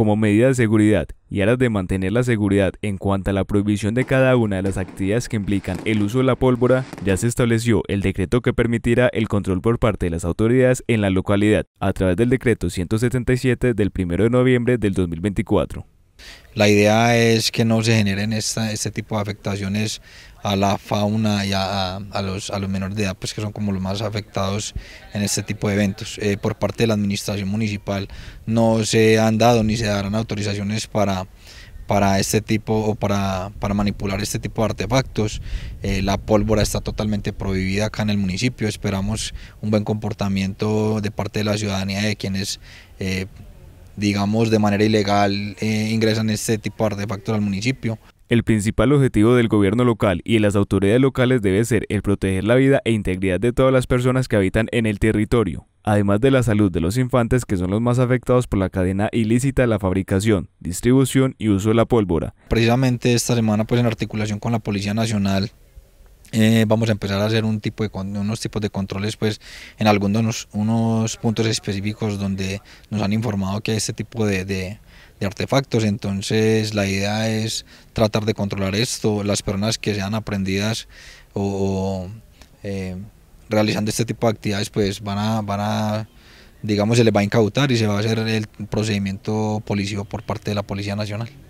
como medida de seguridad y aras de mantener la seguridad en cuanto a la prohibición de cada una de las actividades que implican el uso de la pólvora, ya se estableció el decreto que permitirá el control por parte de las autoridades en la localidad a través del decreto 177 del 1 de noviembre del 2024. La idea es que no se generen este tipo de afectaciones a la fauna y a, los, a los menores de edad, pues que son como los más afectados en este tipo de eventos. Eh, por parte de la administración municipal no se han dado ni se darán autorizaciones para para este tipo o para, para, manipular este tipo de artefactos. Eh, la pólvora está totalmente prohibida acá en el municipio. Esperamos un buen comportamiento de parte de la ciudadanía de quienes eh, digamos, de manera ilegal eh, ingresan este tipo de artefactos al municipio. El principal objetivo del gobierno local y de las autoridades locales debe ser el proteger la vida e integridad de todas las personas que habitan en el territorio, además de la salud de los infantes que son los más afectados por la cadena ilícita de la fabricación, distribución y uso de la pólvora. Precisamente esta semana, pues en articulación con la Policía Nacional, eh, vamos a empezar a hacer un tipo de, unos tipos de controles pues en algunos unos puntos específicos donde nos han informado que hay este tipo de, artefactos entonces la idea es tratar de controlar esto las personas que sean aprendidas o, eh, realizando este tipo de actividades pues van a van a digamos se les va a incautar y se va a hacer el procedimiento policial por parte de la policía nacional